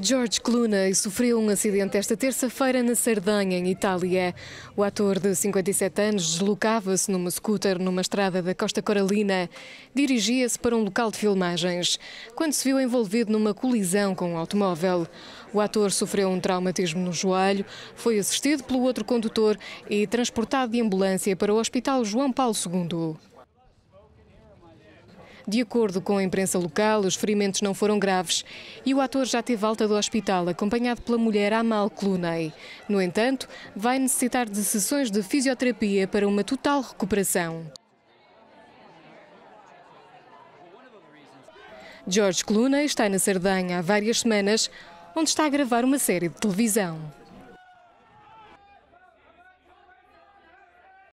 George Clooney sofreu um acidente esta terça-feira na Sardanha, em Itália. O ator de 57 anos deslocava-se numa scooter numa estrada da Costa Coralina. Dirigia-se para um local de filmagens, quando se viu envolvido numa colisão com um automóvel. O ator sofreu um traumatismo no joelho, foi assistido pelo outro condutor e transportado de ambulância para o Hospital João Paulo II. De acordo com a imprensa local, os ferimentos não foram graves e o ator já teve alta do hospital, acompanhado pela mulher Amal Clooney. No entanto, vai necessitar de sessões de fisioterapia para uma total recuperação. George Clooney está na Sardanha há várias semanas, onde está a gravar uma série de televisão.